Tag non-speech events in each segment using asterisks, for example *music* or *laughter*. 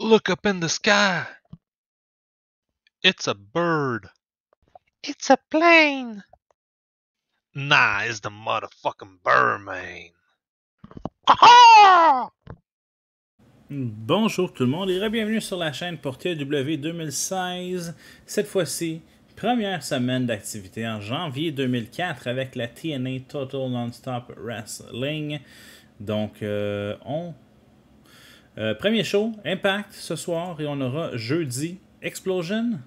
Look up in the sky. It's a bird. It's a plane. Nah, it's the motherfucking Bonjour tout le monde et bienvenue sur la chaîne pour W 2016. Cette fois-ci, première semaine d'activité en janvier 2004 avec la TNA Total Non-Stop Wrestling. Donc, euh, on euh, premier show, Impact ce soir et on aura jeudi Explosion.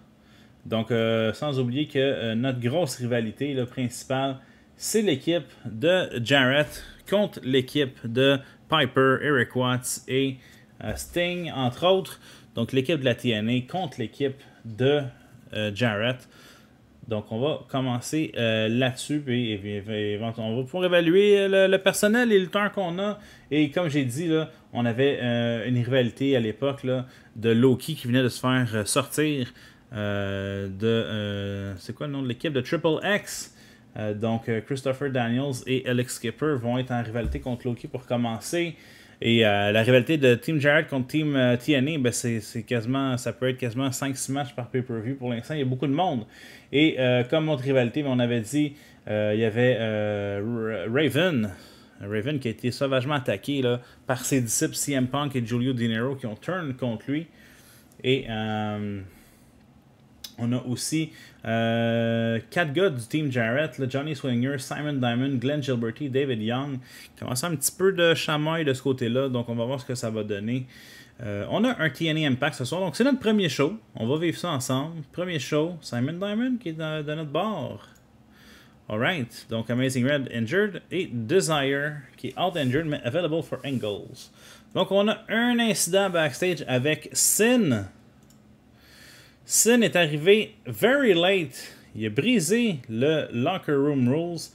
Donc, euh, sans oublier que euh, notre grosse rivalité le principale, c'est l'équipe de Jarrett contre l'équipe de Piper, Eric Watts et Sting, entre autres. Donc, l'équipe de la TNA contre l'équipe de Jarrett. Donc, on va commencer euh, là-dessus. Et, on va pouvoir évaluer euh, le, personnel et le temps qu'on a. Et comme j'ai dit, là, on avait euh, une rivalité à l'époque de Loki qui venait de se faire sortir de. C'est quoi le nom de l'équipe De Triple X. donc, Christopher Daniels et Alex Skipper vont être en rivalité contre Loki pour commencer. Et euh, la rivalité de Team Jared contre Team euh, TNA, ben c'est quasiment, ça peut être quasiment 5-6 matchs par pay-per-view pour l'instant. Il y a beaucoup de monde. Et euh, comme autre rivalité, ben, on avait dit, il y avait Raven. Raven qui a été sauvagement attaqué là, par ses disciples CM Punk et Julio Niro qui ont turn contre lui. Et on a aussi euh, quatre gars du team Jarrett, le Johnny Swinger, Simon Diamond, Glenn Gilberti, David Young. Commence un petit peu de chamaille de ce côté-là, donc on va voir ce que ça va donner. Euh, on a un TNA Impact ce soir, donc c'est notre premier show. On va vivre ça ensemble. Premier show, Simon Diamond qui est de, de notre bord. Alright, donc Amazing Red injured et Desire qui est out injured mais available for angles. Donc on a un incident backstage avec Sin. Sin est arrivé very late. Il a brisé le locker room rules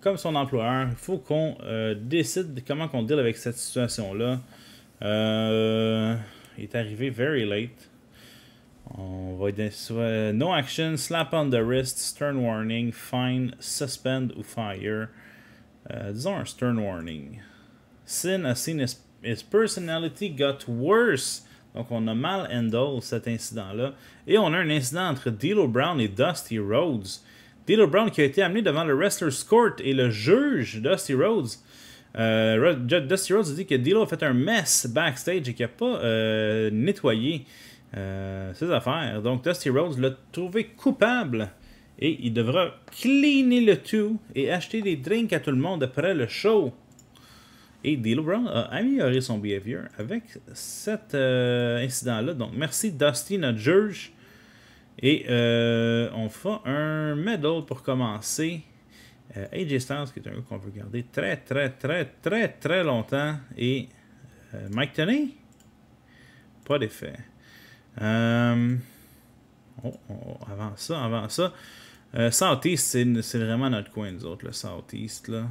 comme son employeur. Il faut qu'on euh, décide comment qu'on deal avec cette situation-là. Euh, il est arrivé very late. On va no action, slap on the wrist, stern warning, fine, suspend ou fire. Euh, disons un stern warning. Sin a seen his, his personality got worse donc on a mal handle cet incident-là. Et on a un incident entre D'Lo Brown et Dusty Rhodes. D'Lo Brown qui a été amené devant le Wrestler's Court et le juge Dusty Rhodes. Euh, Dusty Rhodes dit que D'Lo a fait un mess backstage et qu'il n'a pas euh, nettoyé euh, ses affaires. Donc Dusty Rhodes l'a trouvé coupable et il devra cleaner le tout et acheter des drinks à tout le monde après le show. Et D'Lo Brown a amélioré son behavior avec cet euh, incident-là. Donc, merci Dusty, notre juge. Et euh, on fait un medal pour commencer. Euh, AJ Styles, qui est un gars qu'on veut garder très, très, très, très, très longtemps. Et Mike Tenney, pas d'effet. Oh, oh, avant ça, avant ça. Southeast, c'est vraiment notre coin, nous autres, le Southeast, là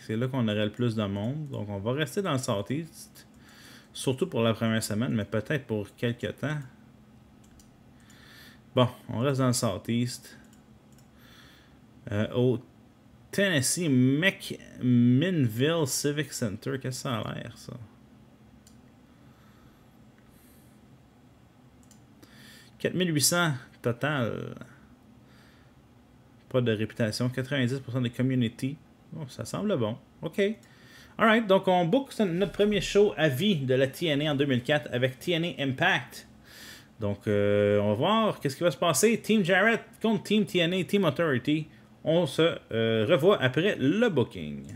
c'est là qu'on aurait le plus de monde. Donc on va rester dans le Southeast, surtout pour la première semaine, mais peut-être pour quelques temps. Bon, on reste dans le Southeast. Euh, au Tennessee McMinnville Civic Center, qu'est-ce que ça a l'air ça? « 4800 total. Pas de réputation. 90% des communities Oh, ça semble bon. OK. right. donc on book notre premier show à vie de la TNA en 2004 avec TNA Impact. Donc, euh, on va voir qu'est-ce qui va se passer. Team Jarrett contre Team TNA, Team Authority. On se euh, revoit après le booking.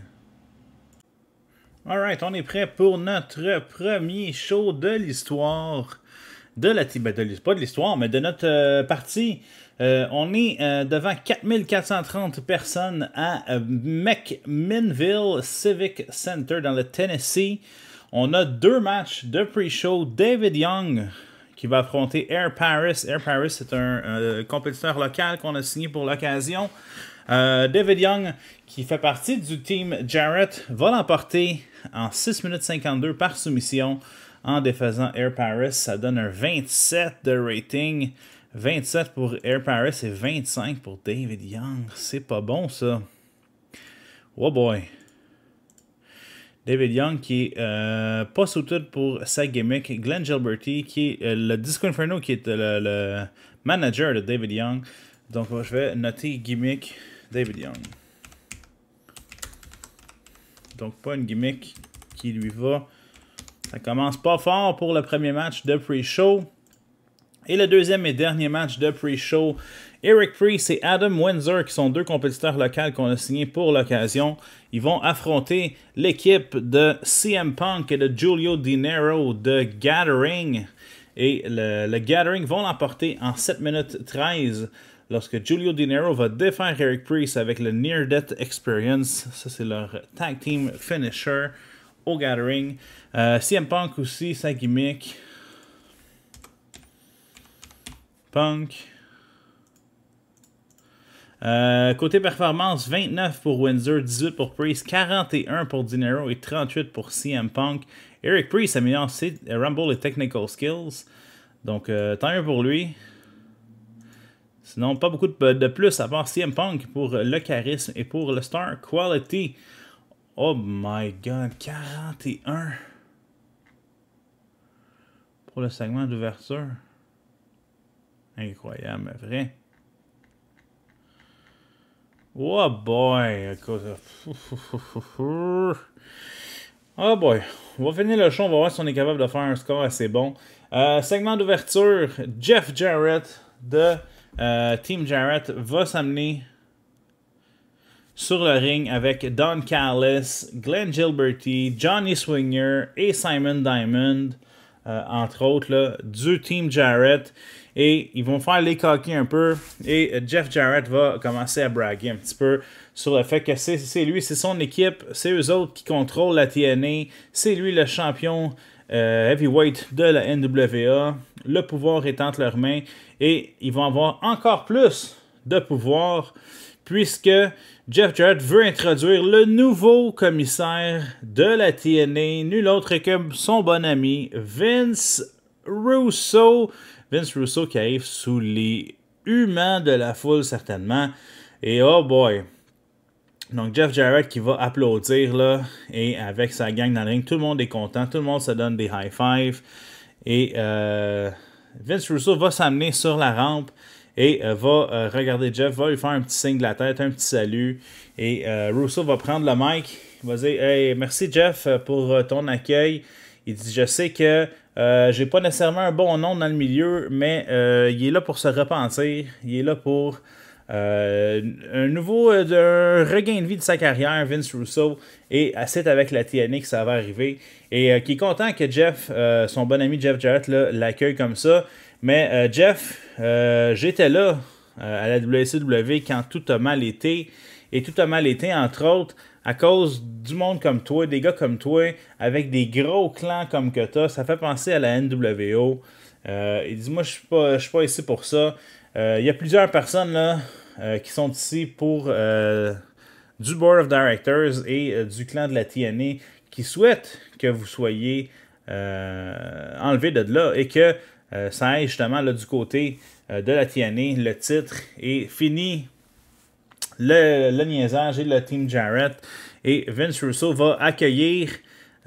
right. on est prêt pour notre premier show de l'histoire. De la TNA. Ben, pas de l'histoire, mais de notre euh, partie euh, on est euh, devant 4430 personnes à euh, McMinnville Civic Center dans le Tennessee. On a deux matchs de pre-show. David Young qui va affronter Air Paris. Air Paris, c'est un compétiteur local qu'on a signé pour l'occasion. David Young, qui fait partie du team Jarrett, va l'emporter en 6 minutes 52 par soumission en défaisant Air Paris. Ça donne un 27 de rating. 27 pour Air Paris et 25 pour David Young. C'est pas bon, ça. Oh boy. David Young qui est euh, pas sous tout pour sa gimmick. Glenn Gilberty, qui est euh, le Disco Inferno qui est euh, le, le, manager de David Young. Donc je vais noter gimmick David Young. Donc pas une gimmick qui lui va. Ça commence pas fort pour le premier match de pre-show. Et le deuxième et dernier match de pre-show, Eric Priest et Adam Windsor, qui sont deux compétiteurs locaux qu'on a signés pour l'occasion. Ils vont affronter l'équipe de CM Punk et de Julio Di de Gathering. Et le, Gathering vont l'emporter en 7 minutes 13 lorsque Julio Di va défaire Eric Priest avec le Near Death Experience. Ça, c'est leur tag team finisher au Gathering. Euh, CM Punk aussi, sa gimmick. Punk. Euh, côté performance, 29 pour Windsor, 18 pour Priest, 41 pour Dinero et 38 pour CM Punk. Eric Priest améliore ses euh, Rumble et Technical Skills. Donc, euh, tant mieux pour lui. Sinon, pas beaucoup de, de, plus à part CM Punk pour le charisme et pour le Star Quality. Oh my god, 41 pour le segment d'ouverture. Incroyable, mais vrai. Oh boy! Euh, *laughs* oh boy! On va finir le show, on va voir si on est capable de faire un score assez bon. Euh, segment d'ouverture, Jeff Jarrett de euh, Team Jarrett va s'amener sur le ring avec Don Callis, Glenn Gilberty, Johnny Swinger et Simon Diamond, entre autres, là, du Team Jarrett et ils vont faire les coquilles un peu. Et euh, Jeff Jarrett va commencer à braguer un petit peu sur le fait que c'est lui, c'est son équipe, c'est eux autres qui contrôlent la TNA, c'est lui le champion euh, heavyweight de la NWA. Le pouvoir est entre leurs mains et ils vont avoir encore plus de pouvoir puisque Jeff Jarrett veut introduire le nouveau commissaire de la TNA, nul autre que son bon ami Vince Russo. Vince Russo qui arrive sous les humains de la foule, certainement. Et oh boy! Donc Jeff Jarrett qui va applaudir là, et avec sa gang dans le ring, tout le monde est content, tout le monde se donne des high five. Et euh, Vince Russo va s'amener sur la rampe et euh, va euh, regarder Jeff, va lui faire un petit signe de la tête, un petit salut. Et Russo va prendre le mic, il va dire Hey, merci Jeff pour ton accueil. Il dit Je sais que euh, j'ai pas nécessairement un bon nom dans le milieu, mais euh, il est là pour se repentir. Il est là pour euh, un nouveau regain de vie de sa carrière, Vince Russo, et c'est avec la TNA que ça va arriver. Et qui est content que Jeff, son bon ami Jeff Jarrett, l'accueille comme ça. Mais Jeff, j'étais là à la WCW quand tout a mal été. Et tout a mal été, entre autres, à cause du monde comme toi, des gars comme toi, avec des gros clans comme que as. ça fait penser à la NWO. Ils euh, il Moi, je suis pas, suis pas ici pour ça. Euh, il y a plusieurs personnes là, euh, qui sont ici pour du Board of Directors et du clan de la TNA qui souhaitent que vous soyez enlevé de là et que ça aille justement du côté de la TNA. Le titre est fini le, niaisage et le Team Jarrett. Et Vince Russo va accueillir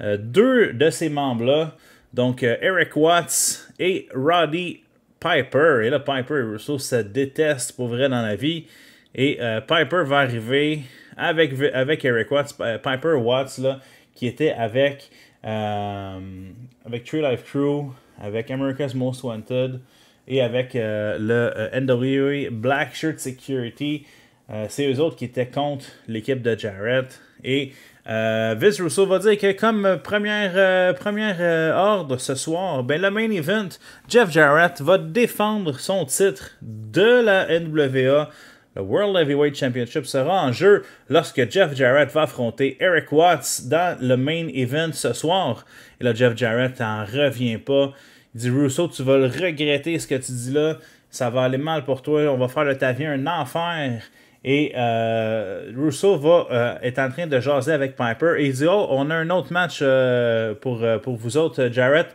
euh, deux de ses membres-là, donc euh, Eric Watts et Roddy Piper. Et là, Piper et Russo se détestent pour vrai dans la vie. Et euh, Piper va arriver avec, Eric Watts, Piper Watts, là, qui était avec, avec True Life Crew, avec America's Most Wanted et avec le NWA Black Shirt Security. Euh, c'est eux autres qui étaient contre l'équipe de Jarrett. Et euh, Vince Russo va dire que comme euh, première, première ordre ce soir, ben, le main event, Jeff Jarrett va défendre son titre de la NWA. Le World Heavyweight Championship sera en jeu lorsque Jeff Jarrett va affronter Eric Watts dans le main event ce soir. Et là, Jeff Jarrett n'en revient pas. Il dit Russo, tu vas le regretter ce que tu dis là. Ça va aller mal pour toi. On va faire de ta vie un enfer. Et euh, Russo euh, est en train de jaser avec Piper et il dit Oh, on a un autre match euh, pour, pour vous autres, Jarrett.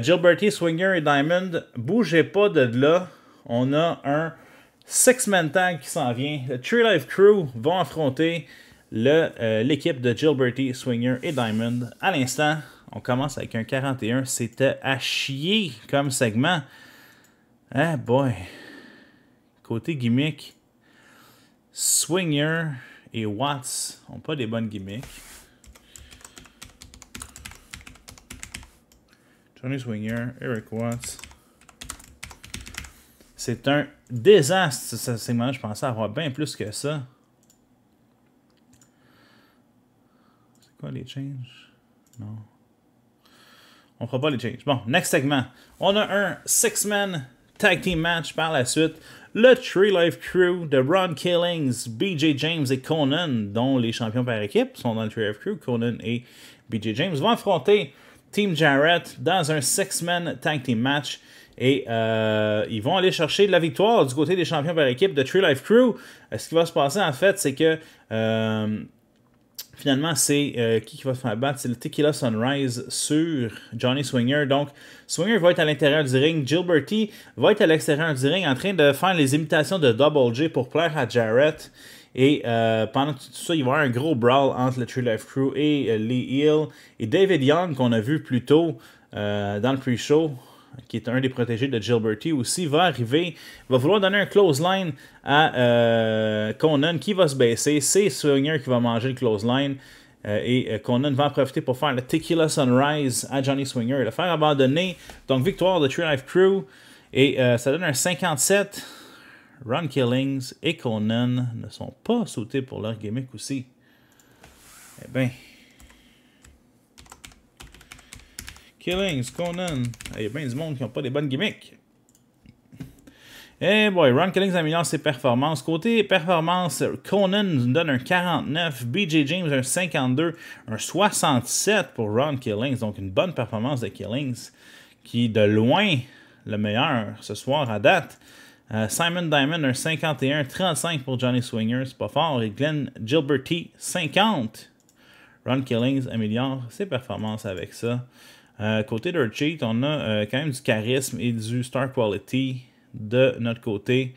Gilberti, Swinger et Diamond, bougez pas de là. On a un six-man tag qui s'en vient. Le Tree Life Crew va affronter l'équipe de Gilberty, Swinger et Diamond. À l'instant, on commence avec un 41. C'était à chier comme segment. Eh boy. Côté gimmick. Swinger et Watts n'ont pas des bonnes gimmicks. Johnny Swinger, Eric Watts. C'est un désastre ce segment Je pensais avoir bien plus que ça. C'est quoi les changes? Non. On fera pas les changes. Bon, next segment. On a un six-man tag team match par la suite le Tree Life Crew de Ron Killings, BJ James et Conan, dont les champions par équipe sont dans le Tree Life Crew. Conan et BJ James vont affronter Team Jarrett dans un six-man tag team match. Et euh, ils vont aller chercher de la victoire du côté des champions par équipe de Tree Life Crew. Euh, ce qui va se passer, en fait, c'est que euh, finalement, c'est euh, qui qui va se faire battre? C'est le Tequila Sunrise sur Johnny Swinger. Donc, Swinger va être à l'intérieur du ring. Gilberty va être à l'extérieur du ring en train de faire les imitations de Double J pour plaire à Jarrett. Et euh, pendant tout ça, il va y avoir un gros brawl entre le True Life Crew et euh, Lee Hill. Et David Young, qu'on a vu plus tôt dans le pre-show, qui est un des protégés de Gilberty aussi, va arriver, va vouloir donner un close line à euh, Conan qui va se baisser. C'est Swinger qui va manger le close line. Euh, et euh, Conan va en profiter pour faire le Tequila Sunrise à Johnny Swinger il le faire abandonner. Donc, victoire de Tree Life Crew. Et ça donne un 57. Ron Killings et Conan ne sont pas sautés pour leur gimmick aussi. Eh bien. Killings, Conan. Il y a bien du monde qui n'ont pas des bonnes gimmicks. Eh boy, Ron Killings améliore ses performances. Côté performance, Conan nous donne un 49, BJ James un 52, un 67 pour Ron Killings. Donc une bonne performance de Killings qui est de loin le meilleur ce soir à date. Euh, Simon Diamond un 51, 35 pour Johnny Swinger, c'est pas fort. Et Glenn Gilberty, 50. Ron Killings améliore ses performances avec ça. Euh, côté de Cheat, on a euh, quand même du charisme et du star quality de notre côté.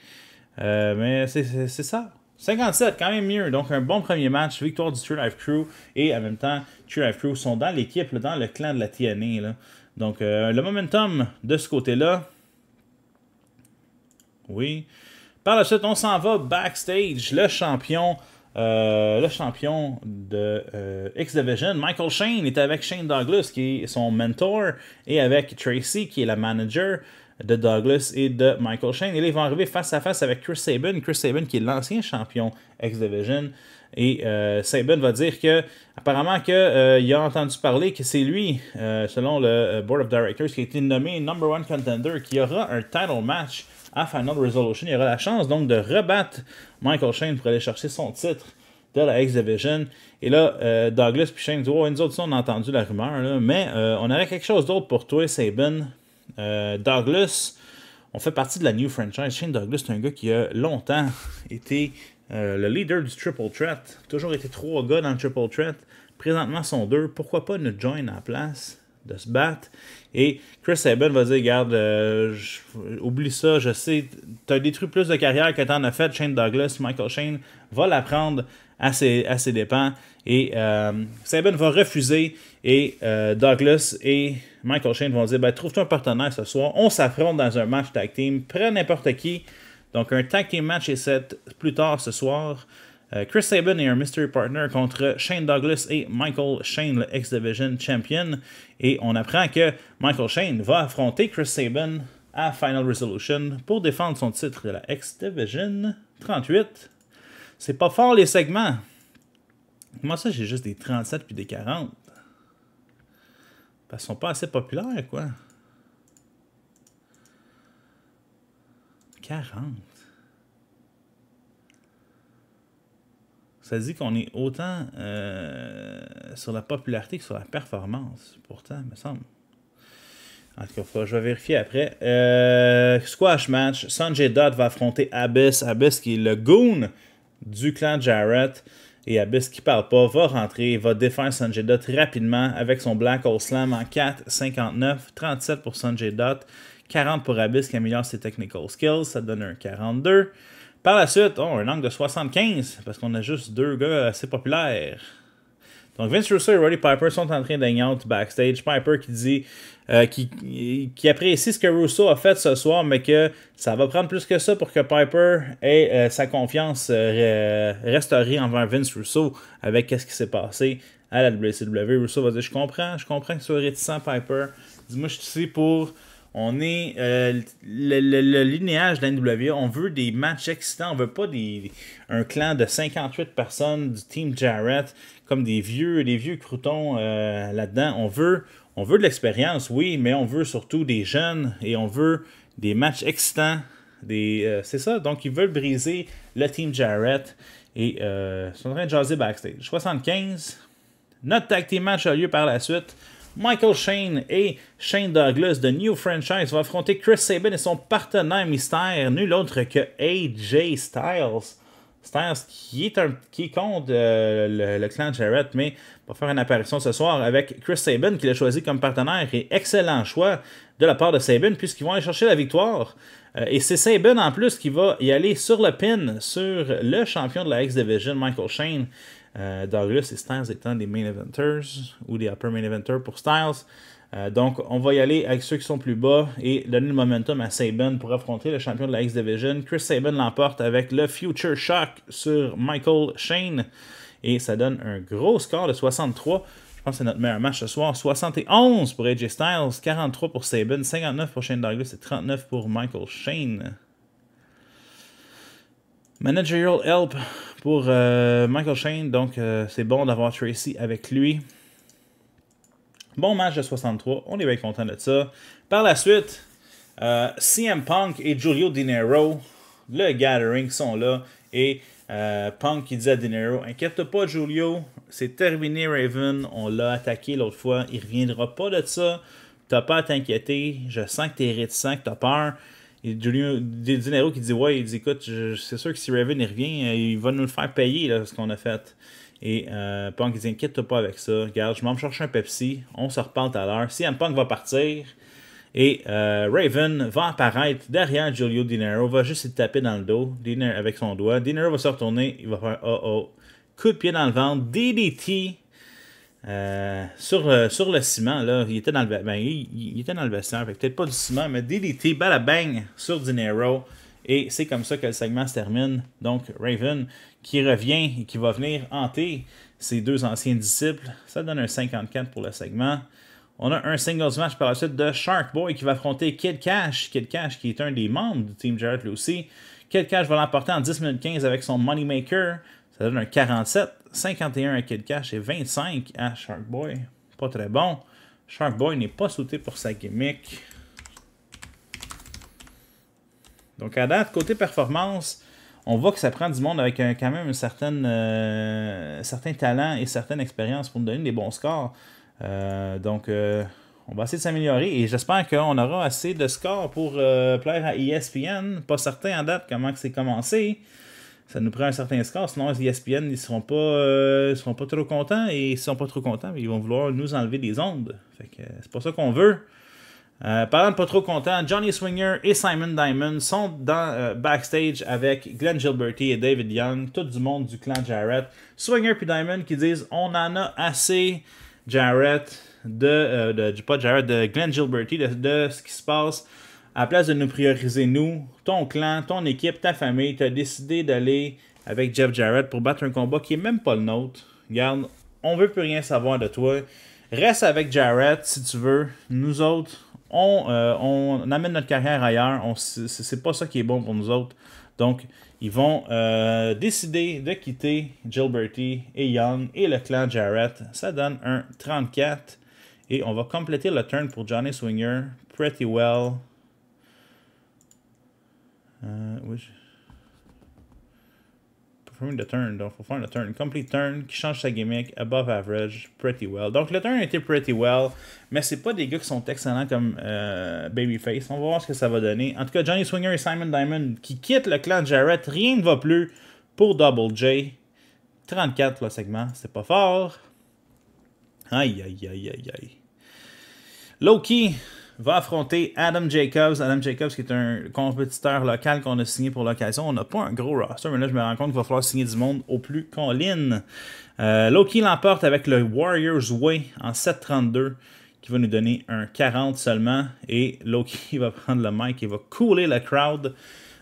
Euh, mais c'est ça. 57, quand même mieux. Donc, un bon premier match. Victoire du True Life Crew. Et en même temps, True Life Crew sont dans l'équipe, dans le clan de la TNA. Donc, le momentum de ce côté-là. Oui. Par la suite, on s'en va backstage. Le champion euh, le champion de euh, X-Division, Michael Shane, est avec Shane Douglas, qui est son mentor, et avec Tracy, qui est la manager de Douglas et de Michael Shane. Et ils vont arriver face à face avec Chris Sabin. Chris Sabin, qui est l'ancien champion X-Division. Et euh, Sabin va dire que apparemment que, il a entendu parler que c'est lui, selon le Board of Directors, qui a été nommé number one contender, qui aura un title match à Final Resolution. Il aura la chance donc de rebattre Michael Shane pour aller chercher son titre de la X-Division. Et là, euh, Douglas puis Shane disent Oh, nous autres, on a entendu la rumeur, là, mais euh, on aurait quelque chose d'autre pour toi, Sabin. Euh, Douglas, on fait partie de la new franchise. Shane Douglas, c'est un gars qui a longtemps été le leader du Triple Threat. Toujours été trois gars dans le Triple Threat. Présentement, sont deux. Pourquoi pas nous join à la place de se battre. Et Chris Saban va dire Garde, euh, oublie ça, je sais, tu as détruit plus de carrière que tu en as fait. Shane Douglas, Michael Shane va l'apprendre à ses, à ses dépens. Et euh, Saban va refuser. Et euh, Douglas et Michael Shane vont dire ben, Trouve-toi un partenaire ce soir. On s'affronte dans un match tag team. Prends n'importe qui. Donc, un tag team match est set plus tard ce soir. Euh, Chris Sabin et un Mystery Partner contre Shane Douglas et Michael Shane, le X-Division Champion. Et on apprend que Michael Shane va affronter Chris Sabin à Final Resolution pour défendre son titre de la X-Division 38. C'est pas fort les segments. Moi ça j'ai juste des 37 puis des 40? Parce sont pas assez populaires, quoi. 40. Ça dit qu'on est autant euh, sur la popularité que sur la performance, pourtant, me semble. En tout cas, je vais vérifier après. Euh, squash match. Sanjay Dot va affronter Abyss. Abyss qui est le goon du clan Jarrett. Et Abyss qui parle pas va rentrer et va défendre Sanjay Dot rapidement avec son Black Hole Slam en 4, 59, 37 pour Sanjay Dot. 40 pour Abyss qui améliore ses technical skills. Ça donne un 42. Par la suite, a oh, un angle de 75, parce qu'on a juste deux gars assez populaires. Donc Vince Russo et Roddy Piper sont en train d'ignorer backstage. Piper qui dit euh, qui, qui, apprécie ce que Russo a fait ce soir, mais que ça va prendre plus que ça pour que Piper ait euh, sa confiance euh, restaurée envers Vince Russo avec ce qui s'est passé à la WCW. Russo va dire Je comprends, je comprends que tu sois réticent, Piper. Dis-moi, je suis ici pour on est euh, le, linéage de la NWA. On veut des matchs excitants. On veut pas un clan de 58 personnes du Team Jarrett comme des vieux, des vieux croutons euh, là-dedans. On veut, on veut de l'expérience, oui, mais on veut surtout des jeunes et on veut des matchs excitants. Des, euh, c'est ça. Donc, ils veulent briser le Team Jarrett et ils sont en train de backstage. 75. Notre tag match a lieu par la suite. Michael Shane et Shane Douglas de New Franchise vont affronter Chris Sabin et son partenaire mystère, nul autre que AJ Styles. Styles qui est, un, qui compte euh, le, clan Jarrett, mais va faire une apparition ce soir avec Chris Sabin qui l'a choisi comme partenaire et excellent choix de la part de Sabin puisqu'ils vont aller chercher la victoire. Euh, et c'est Sabin en plus qui va y aller sur le pin sur le champion de la X-Division, Michael Shane. Euh, Douglas et Styles étant des main eventers ou des upper main eventers pour Styles. Euh, donc, on va y aller avec ceux qui sont plus bas et donner le momentum à Saban pour affronter le champion de la X-Division. Chris Saban l'emporte avec le Future Shock sur Michael Shane et ça donne un gros score de 63. Je pense que c'est notre meilleur match ce soir. 71 pour AJ Styles, 43 pour Saban, 59 pour Shane Douglas et 39 pour Michael Shane. Managerial help pour euh, Michael Shane, donc euh, c'est bon d'avoir Tracy avec lui. Bon match de 63, on est bien content de ça. Par la suite, euh, CM Punk et Julio Dinero, le Gathering, sont là. Et Punk qui dit à Dinero Inquiète pas, Julio, c'est terminé Raven, on l'a attaqué l'autre fois, il reviendra pas de ça. T'as pas à t'inquiéter, je sens que t'es réticent, que t'as peur. Et Julio Dinero qui dit Ouais, il dit Écoute, c'est sûr que si Raven il revient, euh, il va nous le faire payer là, ce qu'on a fait. Et euh, Punk, il dit Inquiète-toi pas avec ça. Regarde, je m'en vais chercher un Pepsi. On se reparle tout à l'heure. Si Punk va partir, et euh, Raven va apparaître derrière Julio Dinero, va juste se taper dans le dos avec son doigt. Dinero va se retourner, il va faire oh oh. Coup de pied dans le ventre, DDT euh, euh, sur, le, ciment, là, il était dans le, ben, il, dans le vestiaire, peut-être pas du ciment, mais DDT, balabang sur Dinero. Et c'est comme ça que le segment se termine. Donc Raven qui revient et qui va venir hanter ses deux anciens disciples. Ça donne un 54 pour le segment. On a un singles match par la suite de Shark Boy qui va affronter Kid Cash. Kid Cash qui est un des membres du Team Jarrett aussi. Kid Cash va l'emporter en 10 minutes 15 avec son Moneymaker. Ça donne un 47. 51 à Kid Cash et 25 à Shark Boy. Pas très bon. Shark Boy n'est pas sauté pour sa gimmick. Donc à date, côté performance, on voit que ça prend du monde avec quand même un certain, euh, certain talent et certaine expérience pour nous donner des bons scores. Euh, donc euh, on va essayer de s'améliorer et j'espère qu'on aura assez de scores pour plaire à ESPN. Pas certain à date comment c'est commencé ça nous prend un certain score, sinon les ESPN, ne seront, pas, euh, pas trop contents, et ne sont pas trop contents, ils vont vouloir nous enlever des ondes. Fait que euh, c'est pas ça qu'on veut. Euh, Par pas trop contents, Johnny Swinger et Simon Diamond sont dans backstage avec Glenn Gilberty et David Young, tout du monde du clan Jarrett. Swinger puis Diamond qui disent on en a assez Jarrett de, du pas Jarrett de Glenn Gilberty. de ce qui se passe à place de nous prioriser, nous, ton clan, ton équipe, ta famille, tu as décidé d'aller avec Jeff Jarrett pour battre un combat qui n'est même pas le nôtre. Regarde, on veut plus rien savoir de toi. Reste avec Jarrett si tu veux. Nous autres, on, euh, on amène notre carrière ailleurs. Ce c'est pas ça qui est bon pour nous autres. Donc, ils vont euh, décider de quitter Gilberty et Young et le clan Jarrett. Ça donne un 34. Et on va compléter le turn pour Johnny Swinger. Pretty well. Euh, oui. Performing turn, donc faut faire le turn. Complete turn qui change sa gimmick, above average, pretty well. Donc le turn était pretty well, mais c'est pas des gars qui sont excellents comme euh, Babyface. On va voir ce que ça va donner. En tout cas, Johnny Swinger et Simon Diamond qui quittent le clan Jarrett, rien ne va plus pour Double J. 34 le segment, c'est pas fort. Aïe, aïe, aïe, aïe, aïe. Loki va affronter Adam Jacobs. Adam Jacobs, qui est un compétiteur local qu'on a signé pour l'occasion. On n'a pas un gros roster, mais là, je me rends compte qu'il va falloir signer du monde au plus qu'on ligne. Euh, Loki l'emporte avec le Warriors Way en 7-32, qui va nous donner un 40 seulement. Et Loki *laughs* va prendre le mic et va couler la crowd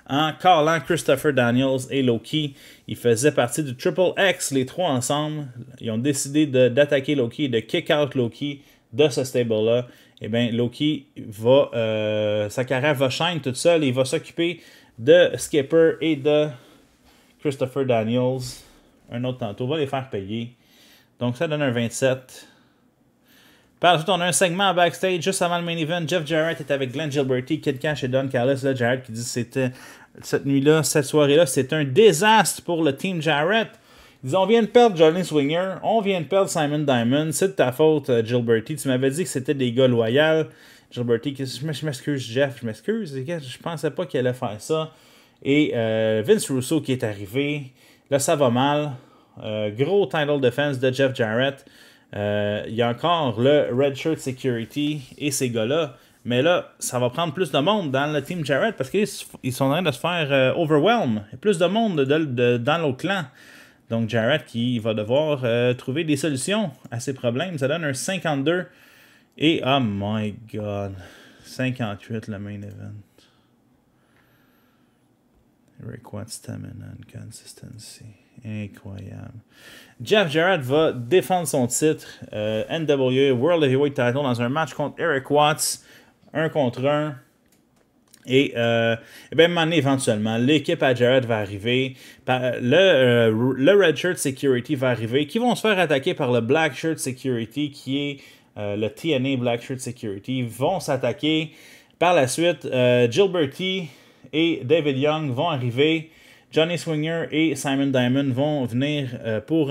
en collant Christopher Daniels et Loki. Ils faisaient partie du Triple X, les trois ensemble. Ils ont décidé d'attaquer Loki de kick out Loki de ce stable-là eh bien, Loki va. Euh, sa carrière va chaîner toute seule Il va s'occuper de Skipper et de Christopher Daniels. Un autre tantôt. Va les faire payer. Donc, ça donne un 27. Par on a un segment backstage juste avant le main event. Jeff Jarrett est avec Glenn Gilberty, Kid Cash et Don Callis. Là, Jarrett qui dit que cette nuit-là, cette soirée-là, c'est un désastre pour le team Jarrett on vient de perdre Jolene Swinger, on vient de perdre Simon Diamond, c'est de ta faute, Gilberti. Euh, tu m'avais dit que c'était des gars loyaux. Gilberti, je m'excuse, Jeff, je m'excuse, je pensais pas qu'il allait faire ça. Et euh, Vince Russo qui est arrivé, là ça va mal. Euh, gros title defense de Jeff Jarrett. Il y a encore le Red Shirt Security et ces gars-là. Mais là, ça va prendre plus de monde dans le team Jarrett parce qu'ils sont en train de se faire overwhelm. Plus de monde de, dans l'autre clan. Donc Jarrett qui va devoir euh, trouver des solutions à ses problèmes. Ça donne un 52. Et oh my god. 58 le main event. Watts, stamina and consistency. Incroyable. Jeff Jarrett va défendre son titre euh, NWA World Heavyweight Title dans un match contre Eric Watts. Un contre un. Et, euh, eh bien, éventuellement, l'équipe à Jared va arriver, le, euh, le Red Shirt Security va arriver, qui vont se faire attaquer par le Black Shirt Security, qui est euh, le TNA Black Shirt Security, vont s'attaquer. Par la suite, Bertie et David Young vont arriver. Johnny Swinger et Simon Diamond vont venir pour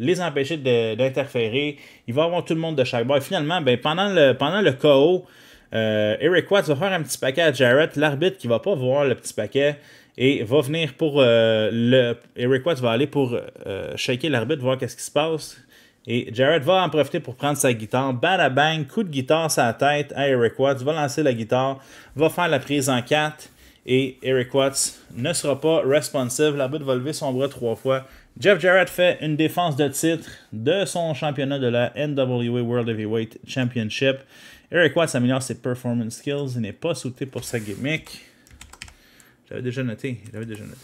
les empêcher d'interférer. Il va y avoir tout le monde de chaque bord. Finalement, ben, pendant le, pendant le chaos, euh, Eric Watts va faire un petit paquet à Jarrett, l'arbitre qui va pas voir le petit paquet et va venir pour euh, le. Eric Watts va aller pour checker euh, shaker l'arbitre, voir qu'est-ce qui se passe. Et Jarrett va en profiter pour prendre sa guitare. Bang, coup de guitare sa tête à Eric Watts, va lancer la guitare, va faire la prise en 4 et Eric Watts ne sera pas responsive. L'arbitre va lever son bras trois fois. Jeff Jarrett fait une défense de titre de son championnat de la NWA World Heavyweight Championship. Eric Watts améliore ses performance skills. Il n'est pas sauté pour sa gimmick. J'avais déjà noté. J'avais déjà noté.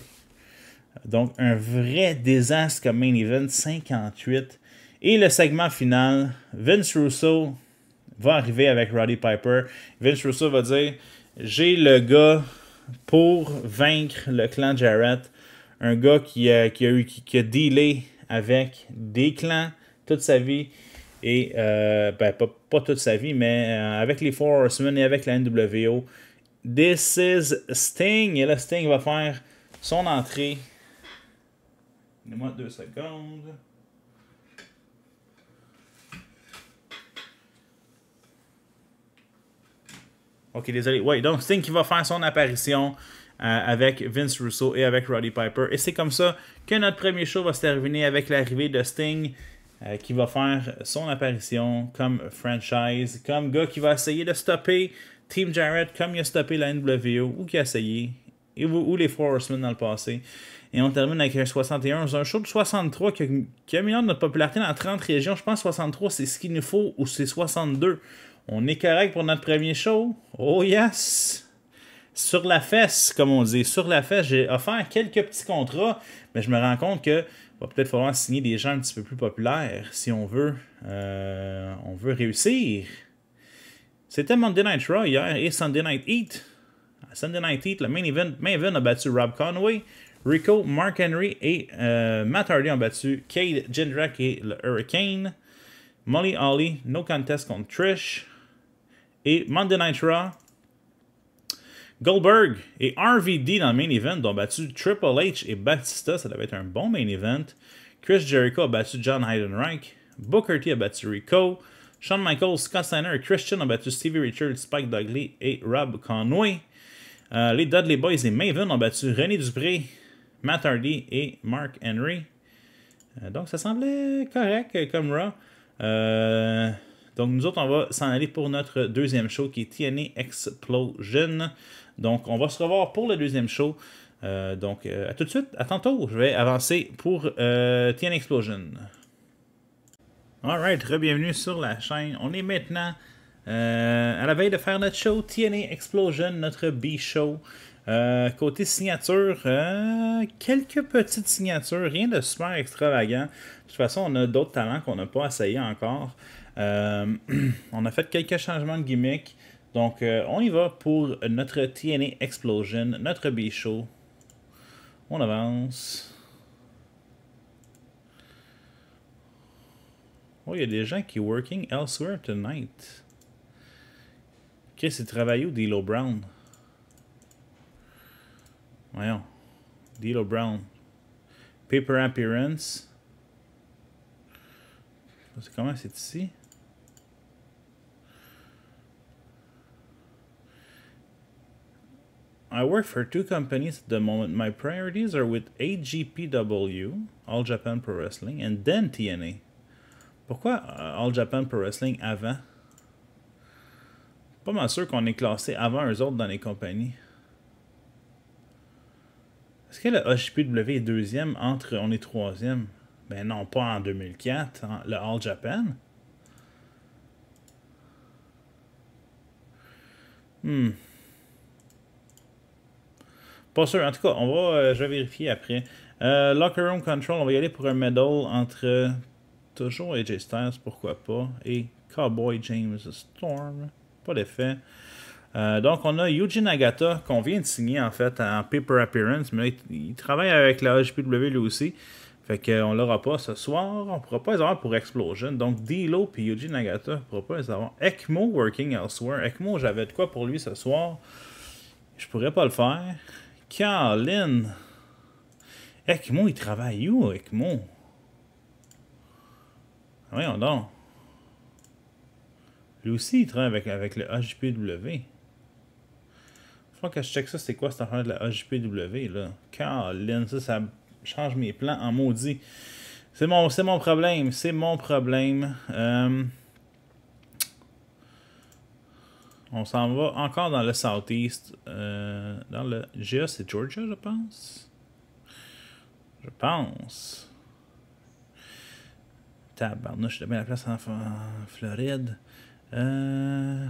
Donc, un vrai désastre comme main event 58. Et le segment final, Vince Russo va arriver avec Roddy Piper. Vince Russo va dire J'ai le gars pour vaincre le clan Jarrett. Un gars qui a, eu, qui a dealé avec des clans toute sa vie et euh, ben, pas, toute sa vie, mais euh, avec les Four Horsemen et avec la NWO, This is Sting. Et là, Sting va faire son entrée. Donnez-moi deux secondes. Ok, désolé. Oui, donc Sting qui va faire son apparition euh, avec Vince Russo et avec Roddy Piper. Et c'est comme ça que notre premier show va se terminer avec l'arrivée de Sting euh, qui va faire son apparition comme franchise, comme gars qui va essayer de stopper Team Jarrett comme il a stoppé la NWO ou qui a essayé, et, ou, les Four dans le passé. Et on termine avec un C'est un show de 63 qui a, mis de notre popularité dans 30 régions. Je pense 63, c'est ce qu'il nous faut ou c'est 62. On est correct pour notre premier show. Oh yes! Sur la fesse, comme on dit. Sur la fesse, j'ai offert quelques petits contrats, mais je me rends compte que va peut-être falloir signer des gens un petit peu plus populaires si on veut, euh, on veut réussir. C'était Monday Night Raw hier et Sunday Night Heat. Sunday Night Heat, le main event, main event a battu Rob Conway, Rico, Mark Henry et euh, Matt Hardy ont battu Cade Jindrak et le Hurricane. Molly Holly, no contest contre Trish. Et Monday Night Raw, Goldberg et RVD dans le main event ont battu Triple H et Batista, ça devait être un bon main event. Chris Jericho a battu John Heidenreich. Booker T a battu Rico. Shawn Michaels, Scott Steiner et Christian ont battu Stevie Richards, Spike Dudley et Rob Conway. Euh, les Dudley Boys et Maven ont battu René Dupré, Matt Hardy et Mark Henry. Euh, donc ça semblait correct comme Raw. Euh, donc nous autres, on va s'en aller pour notre deuxième show qui est TNA Explosion. Donc, on va se revoir pour le deuxième show. Euh, donc, euh, à tout de suite, à tantôt. Je vais avancer pour euh, Explosion. Alright, re-bienvenue sur la chaîne. On est maintenant euh, à la veille de faire notre show TNA Explosion, notre B-show. côté signature, quelques petites signatures, rien de super extravagant. De toute façon, on a d'autres talents qu'on n'a pas essayé encore. *clears throat* on a fait quelques changements de gimmick. Donc, euh, on y va pour notre TNA Explosion, notre B-Show. On avance. Oh, il y a des gens qui working elsewhere tonight. que c'est travaille au D'Lo Brown? Voyons. D'Lo Brown. Paper Appearance. comment c'est ici? I work for two companies at the moment. My priorities are with AGPW, All Japan Pro Wrestling, and then TNA. Pourquoi uh, All Japan Pro Wrestling avant? Pas mal sûr qu'on est classé avant eux autres dans les compagnies. Est-ce que le HPW est deuxième entre on est troisième? Ben non, pas en 2004, hein, le All Japan. Hmm. Pas sûr. En tout cas, on va, euh, je vérifier après. Euh, locker Room Control, on va y aller pour un medal entre toujours AJ Styles, pourquoi pas, et Cowboy James Storm. Pas d'effet. Euh, donc, on a Yuji Nagata qu'on vient de signer en fait en paper appearance, mais il, travaille avec la jpw lui aussi. Fait qu'on l'aura pas ce soir. On pourra pas les avoir pour Explosion. Donc, D-Lo et Yuji Nagata, on pourra pas les avoir. ECMO Working Elsewhere. ECMO, j'avais de quoi pour lui ce soir. Je pourrais pas le faire. Caroline. Ekmo, il travaille où, Ekmo? Voyons donc. Lui aussi, il travaille avec, avec le HPW. Faut que je check ça, c'est quoi cette affaire de la HPW, là. Caroline, ça, ça change mes plans en maudit. C'est mon, mon problème, c'est mon problème. Euh, on s'en va encore dans le Southeast. Euh, dans le c'est Georgia, je pense. Je pense. Tabarnouche, te bien la place en, Floride. Euh,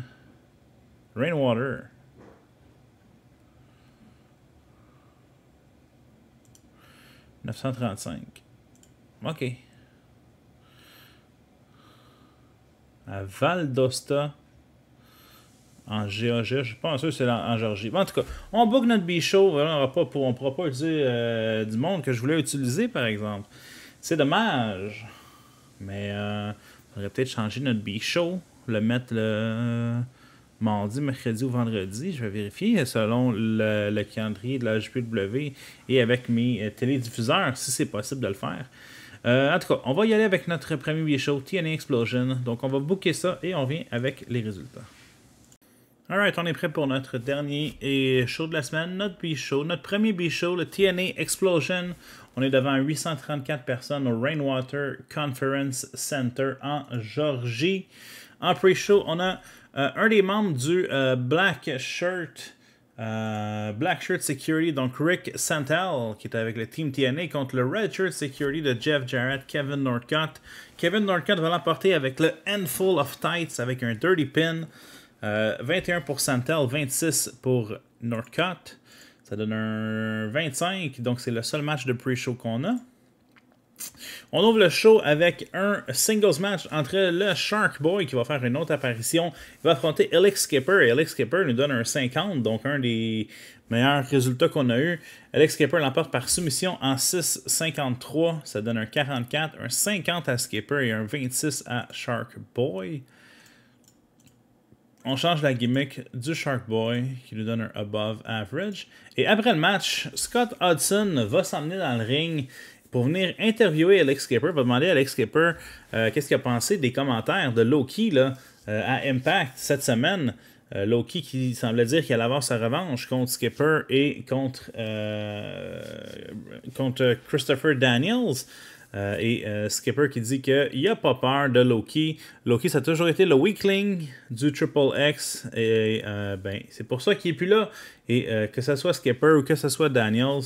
Rainwater. « 935. OK. À Valdosta en Géorgie. Je pense que c'est en, Georgie. Géorgie. en tout cas, on book notre bichot. on ne pourra pas utiliser euh, du monde que je voulais utiliser, par exemple. C'est dommage. Mais euh, on peut-être changer notre bichot. Le mettre le mardi, mercredi ou vendredi. Je vais vérifier selon le, calendrier de la JPW et avec mes euh, télédiffuseurs, si c'est possible de le faire. en tout cas, on va y aller avec notre premier show, TNA Explosion. Donc, on va booker ça et on vient avec les résultats. Alright, on est prêt pour notre dernier et show de la semaine, notre B-Show, notre premier B-Show, le TNA Explosion. On est devant 834 personnes au Rainwater Conference Center en Georgie. En pre-show, on a euh, un des membres du euh, Black Shirt. Euh, Black Shirt Security, donc Rick Santel, qui est avec le team TNA, contre le Red Shirt Security de Jeff Jarrett, Kevin Norcott. Kevin Norcott va l'emporter avec le Handful of Tights avec un Dirty Pin. 21 euh, pour Santel, 26 pour Northcott. Ça donne un 25, donc c'est le seul match de pre-show qu'on a. On ouvre le show avec un singles match entre le Shark Boy qui va faire une autre apparition. Il va affronter Alex Skipper Alex Skipper nous donne un 50, donc un des meilleurs résultats qu'on a eu. Alex Skipper l'emporte par soumission en 6-53. Ça donne un 44, un 50 à Skipper et un 26 à Shark Boy on change la gimmick du Shark Boy qui nous donne un above average. Et après le match, Scott Hudson va s'emmener dans le ring pour venir interviewer Alex Skipper, va demander à Alex Skipper euh, qu'est-ce qu'il a pensé des commentaires de Loki euh, à Impact cette semaine. Euh, Loki qui semblait dire qu'il allait avoir sa revanche contre Skipper et contre, contre Christopher Daniels. Euh, et euh, Skipper qui dit qu'il a pas peur de Loki. Loki, ça a toujours été le weakling du Triple X. Et euh, ben, c'est pour ça qu'il n'est plus là. Et que ce soit Skipper ou que ce soit Daniels,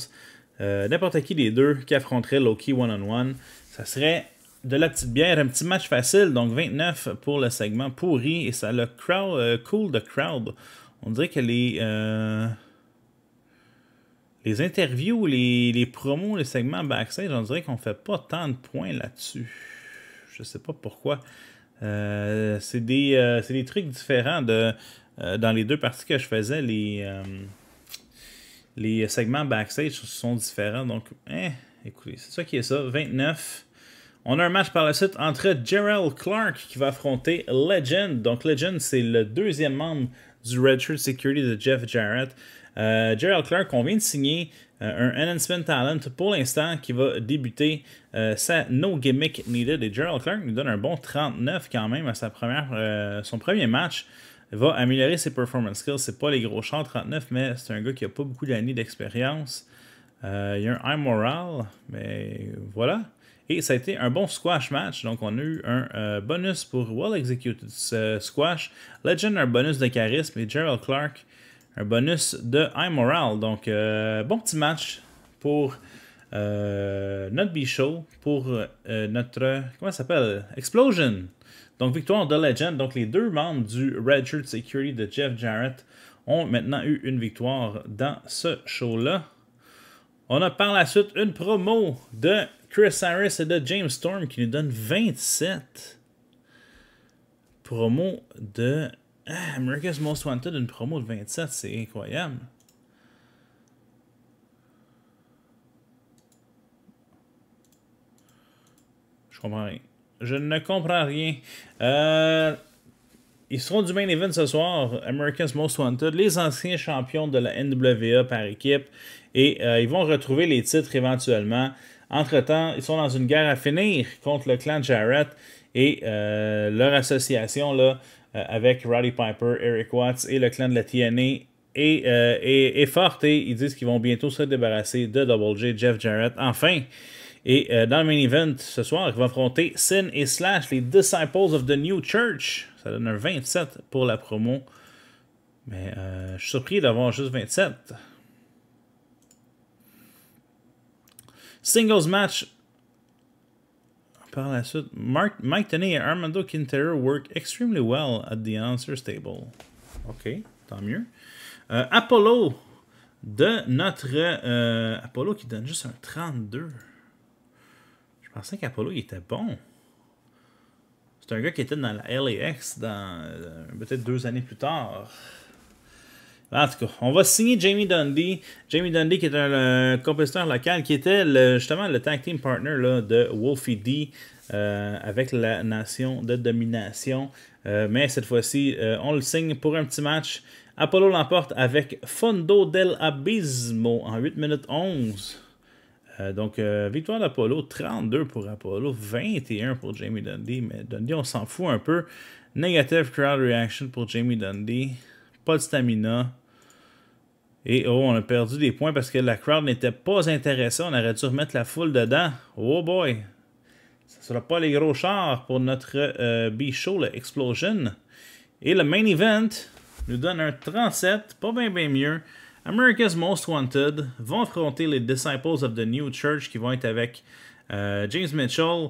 n'importe qui des deux qui affronterait Loki one-on-one, ça serait de la petite bière, un petit match facile. Donc 29 pour le segment pourri. Et ça le crowd, cool de crowd. On dirait que les les interviews, les, promos, les segments backstage, on dirait qu'on fait pas tant de points là-dessus. Je sais pas pourquoi. Euh, euh, c'est des, trucs différents de, euh, dans les deux parties que je faisais. Les, les segments backstage sont différents. Donc, hein, écoutez, c'est ça qui est ça. 29. On a un match par la suite entre Gerald Clark qui va affronter Legend. Donc, Legend, c'est le deuxième membre du Redshirt Security de Jeff Jarrett. Euh, Gerald Clark, on vient de signer euh, un Enhancement Talent pour l'instant qui va débuter euh, sa No Gimmick Needed. Et Gerald Clark nous donne un bon 39 quand même à sa première, euh, son premier match. Il va améliorer ses performance skills. C'est pas les gros champs 39, mais c'est un gars qui a pas beaucoup d'années d'expérience. il y a un high moral, mais voilà. Et ça a été un bon squash match. Donc, on a eu un bonus pour Well Executed Squash, Legend, un bonus de charisme et Gerald Clark un bonus de High Morale. Donc, euh, bon petit match pour euh, notre B-Show, pour euh, notre. Comment ça s'appelle Explosion. Donc, victoire de Legend. Donc, les deux membres du Redshirt Security de Jeff Jarrett ont maintenant eu une victoire dans ce show-là. On a par la suite une promo de Chris Harris et de James Storm qui nous donne 27 promos de ah, America's Most Wanted, une promo de 27, c'est incroyable. Je comprends rien. Je ne comprends rien. Euh, ils seront du main event ce soir, America's Most Wanted, les anciens champions de la NWA par équipe, et euh, ils vont retrouver les titres éventuellement. Entre-temps, ils sont dans une guerre à finir contre le clan Jarrett et euh, leur association là, euh, avec Roddy Piper, Eric Watts et le clan de la TNA et, euh, forte ils disent qu'ils vont bientôt se débarrasser de Double J, Jeff Jarrett, enfin. Et euh, dans le main event ce soir, ils vont affronter Sin et Slash, les Disciples of the New Church. Ça donne un 27 pour la promo. Mais euh, je suis surpris d'avoir juste 27. Singles match, par la suite, Mike Toney et Armando Quintero work extremely well at the answers table. OK, tant mieux. Euh, Apollo de notre... Euh, Apollo qui donne juste un 32. Je pensais qu'Apollo était bon. C'est un gars qui était dans la LAX dans euh, peut-être deux années plus tard. En tout cas, on va signer Jamie Dundee. Jamie Dundee qui est un, compositeur local qui était justement le tag team partner de Wolfie D euh, avec la nation de domination. Euh, mais cette fois-ci, euh, on le signe pour un petit match. Apollo l'emporte avec Fondo del Abismo en 8 minutes 11. donc, victoire d'Apollo, 32 pour Apollo, 21 pour Jamie Dundee. Mais Dundee, on s'en fout un peu. Negative crowd reaction pour Jamie Dundee. Pas de stamina. Et oh, on a perdu des points parce que la crowd n'était pas intéressée. On aurait dû remettre la foule dedans. Oh boy! Ce ne sera pas les gros chars pour notre euh, B-Show, le Explosion. Et le main event nous donne un 37, pas bien bien mieux. America's Most Wanted vont affronter les Disciples of the New Church qui vont être avec euh, James Mitchell,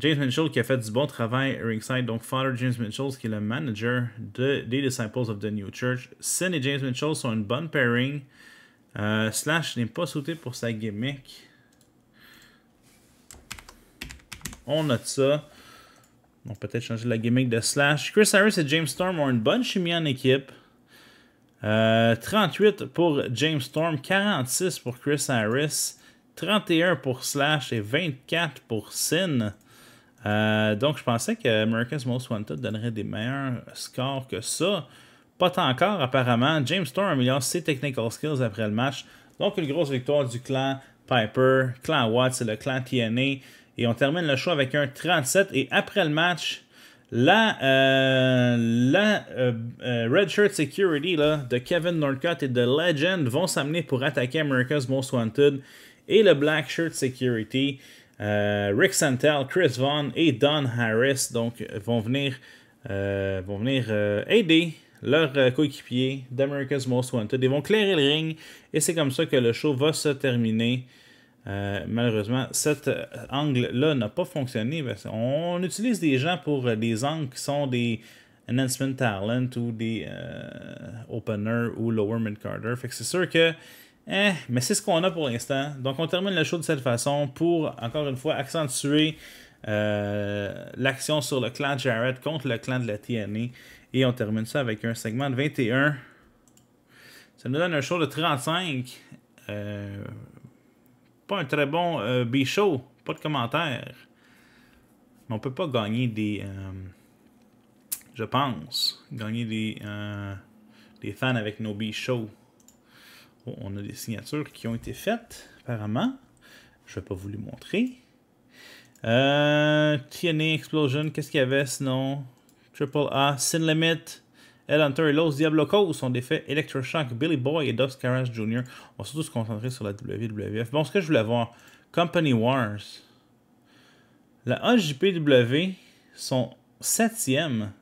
James Mitchell qui a fait du bon travail ringside. Donc, Father James Mitchell, qui est le manager de, des Disciples of the New Church. Sin et James Mitchell sont une bonne pairing. Euh, Slash n'est pas sauté pour sa gimmick. On note ça. On peut-être changer la gimmick de Slash. Chris Harris et James Storm ont une bonne chimie en équipe. 38 euh, pour James Storm, 46 pour Chris Harris, 31 pour Slash et 24 pour Sin. Euh, donc, je pensais que America's Most Wanted donnerait des meilleurs scores que ça. Pas tant encore, apparemment. James Storm améliore ses technical skills après le match. Donc, une grosse victoire du clan Piper, clan Watts et le clan TNA. Et on termine le show avec un 37. Et après le match, la, euh, la euh, Red Shirt Security de Kevin Northcott et de Legend vont s'amener pour attaquer America's Most Wanted et le Black Shirt Security. Euh, Rick Santel, Chris Vaughn et Don Harris donc, vont venir, euh, vont venir euh, aider leur coéquipier d'America's Most Wanted. Ils vont clairer le ring et c'est comme ça que le show va se terminer. malheureusement, cet angle-là n'a pas fonctionné. On utilise des gens pour des angles qui sont des enhancement talent ou des Opener ou lower mid c'est sûr que eh, mais c'est ce qu'on a pour l'instant. Donc on termine le show de cette façon pour, encore une fois, accentuer euh, l'action sur le clan Jared contre le clan de la TNA. E. Et on termine ça avec un segment de 21. Ça nous donne un show de 35. Euh, pas un très bon euh, B-show. Pas de commentaires. Mais on peut pas gagner des. je pense. Gagner des, des fans avec nos B-shows on a des signatures qui ont été faites, apparemment. Je ne vais pas vous les montrer. Euh, TNA Explosion, qu'est-ce qu'il y avait sinon Triple A, Sin Limit, El Hunter et Los Diablocos sont défait, Electroshock, Billy Boy et Dove Caras Jr. On va surtout se concentrer sur la WWF. Bon, ce que je voulais voir, Company Wars. La AJPW sont septième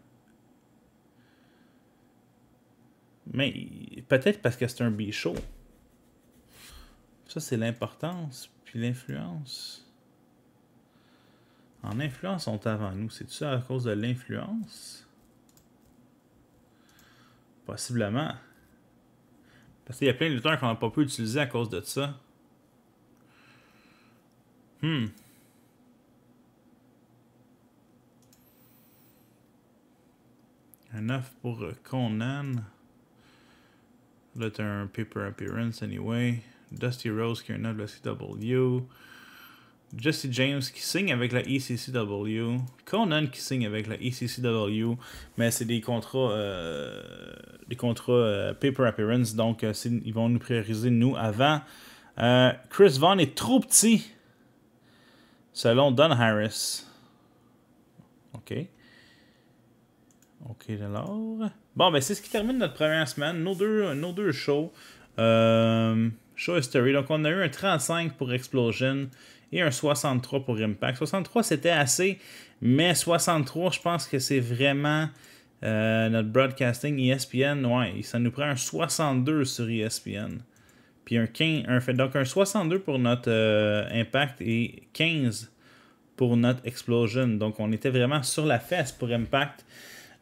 Mais peut-être parce que c'est un bichot. Ça, c'est l'importance, puis l'influence. En influence, on est avant nous. C'est ça à cause de l'influence? Possiblement. Parce qu'il y a plein de lutteurs qu'on n'a pas pu utiliser à cause de ça. Hmm. Un œuf pour Conan. Là, un paper appearance anyway. Dusty Rose qui est un la CW. Jesse James qui signe avec la ECCW. Conan qui signe avec la ECCW. Mais c'est des contrats, euh, euh, paper appearance. Donc, euh, ils vont nous prioriser, nous, avant. Chris Vaughn est trop petit. Selon Don Harris. OK. OK, alors. Bon, ben c'est ce qui termine notre première semaine. Nos deux, nos deux shows. Euh, show History. Donc, on a eu un 35 pour Explosion et un 63 pour Impact. 63, c'était assez, mais 63, je pense que c'est vraiment euh, notre broadcasting ESPN. Ouais, ça nous prend un 62 sur ESPN. Puis un 15, un, donc un 62 pour notre euh, Impact et 15 pour notre Explosion. Donc, on était vraiment sur la fesse pour Impact.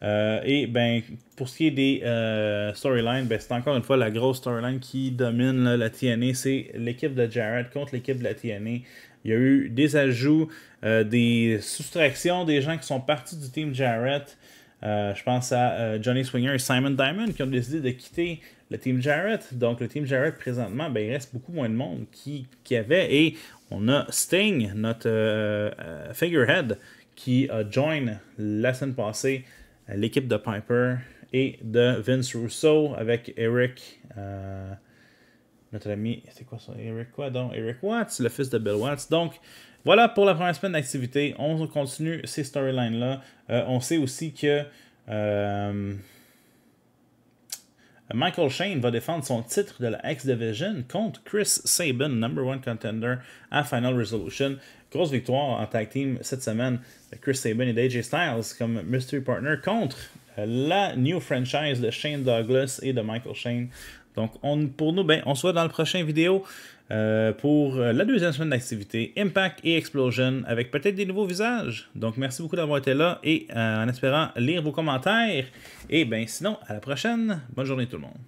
Euh, et ben, pour ce qui est des euh, storylines, ben, c'est encore une fois la grosse storyline qui domine la TNA. C'est l'équipe de Jared contre l'équipe de la TNA. Il y a eu des ajouts, euh, des soustractions des gens qui sont partis du team Jarrett. je pense à Johnny Swinger et Simon Diamond qui ont décidé de quitter le team Jared Donc le team Jared présentement, ben, il reste beaucoup moins de monde qu'il y avait. Et on a Sting, notre figurehead, qui a joined la semaine passée l'équipe de Piper et de Vince Russo avec Eric. Euh, notre ami, c'est quoi Eric Eric Watts, le fils de Bill Watts. Donc voilà pour la première semaine d'activité. On continue ces storylines là. Euh, on sait aussi que euh, Michael Shane va défendre son titre de la X Division contre Chris Sabin, number one contender à Final Resolution grosse victoire en tag team cette semaine de Chris Sabin et d'AJ Styles comme mystery partner contre euh, la new franchise de Shane Douglas et de Michael Shane. Donc, pour nous, ben, on se voit dans la prochaine vidéo euh, pour euh, la deuxième semaine d'activité, Impact et Explosion, avec peut-être des nouveaux visages. Donc, merci beaucoup d'avoir été là et en espérant lire vos commentaires. Et ben, sinon, à la prochaine. Bonne journée tout le monde.